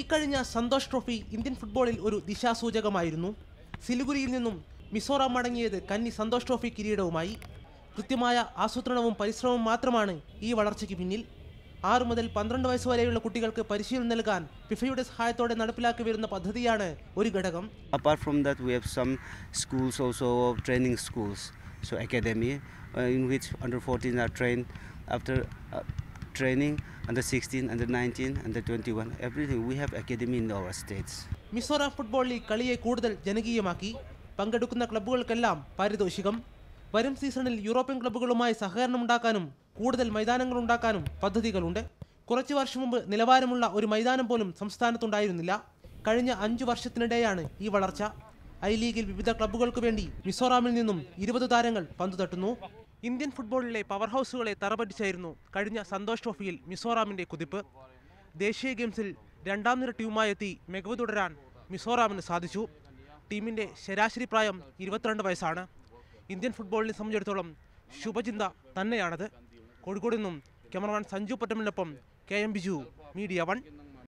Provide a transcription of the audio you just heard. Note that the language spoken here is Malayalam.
ഇക്കഴിഞ്ഞ സന്തോഷ് ട്രോഫി ഇന്ത്യൻ ഫുട്ബോളിൽ ഒരു ദിശാസൂചകമായിരുന്നു സിലിഗുരിയിൽ നിന്നും മിസോറാം മടങ്ങിയത് കന്നി സന്തോഷ് ട്രോഫി കിരീടവുമായി കൃത്യമായ ആസൂത്രണവും പരിശ്രമവും മാത്രമാണ് ഈ വളർച്ചയ്ക്ക് പിന്നിൽ ആറു മുതൽ പന്ത്രണ്ട് വയസ്സ് വരെയുള്ള കുട്ടികൾക്ക് പരിശീലനം നൽകാൻ ഫിഫയുടെ സഹായത്തോടെ നടപ്പിലാക്കി വരുന്ന പദ്ധതിയാണ് ഒരു ഘടകം apart from that we have some schools also training schools so academy in which under fourteen are train after training under 16, under 19, under 21, everything. We have academy in our states. Mizoram football league കളിയെ കൂടുതൽ ജനകീയമാക്കി പങ്കെടുക്കുന്ന ക്ലബ്ബുകൾക്കെല്ലാം പാരിതോഷികം വരും സീസണിൽ യൂറോപ്യൻ ക്ലബ്ബുകളുമായി സഹകരണം ഉണ്ടാക്കാനും കൂടുതൽ മൈതാനങ്ങൾ ഉണ്ടാക്കാനും പദ്ധതികളുണ്ട് കുറച്ചു വർഷം മുമ്പ് നിലവാരമുള്ള ഒരു മൈതാനം പോലും സംസ്ഥാനത്തുണ്ടായിരുന്നില്ല കഴിഞ്ഞ അഞ്ചു വർഷത്തിനിടെയാണ് ഈ വളർച്ച ഐ ലീഗിൽ വിവിധ ക്ലബ്ബുകൾക്ക് വേണ്ടി മിസോറാമിൽ നിന്നും ഇരുപത് താരങ്ങൾ പന്തു ഇന്ത്യൻ ഫുട്ബോളിലെ പവർ ഹൗസുകളെ തറപറ്റിച്ചായിരുന്നു കഴിഞ്ഞ സന്തോഷ് ട്രോഫിയിൽ മിസോറാമിന്റെ കുതിപ്പ് ദേശീയ ഗെയിംസിൽ രണ്ടാം നിര എത്തി മികവ് തുടരാൻ മിസോറാമിന് സാധിച്ചു ടീമിന്റെ ശരാശരി പ്രായം ഇരുപത്തിരണ്ട് വയസ്സാണ് ഇന്ത്യൻ ഫുട്ബോളിനെ സംബന്ധിച്ചിടത്തോളം ശുഭചിന്ത തന്നെയാണത് കോഴിക്കോട് നിന്നും ക്യാമറമാൻ സഞ്ജു പട്ടമലിനൊപ്പം K M Biju media one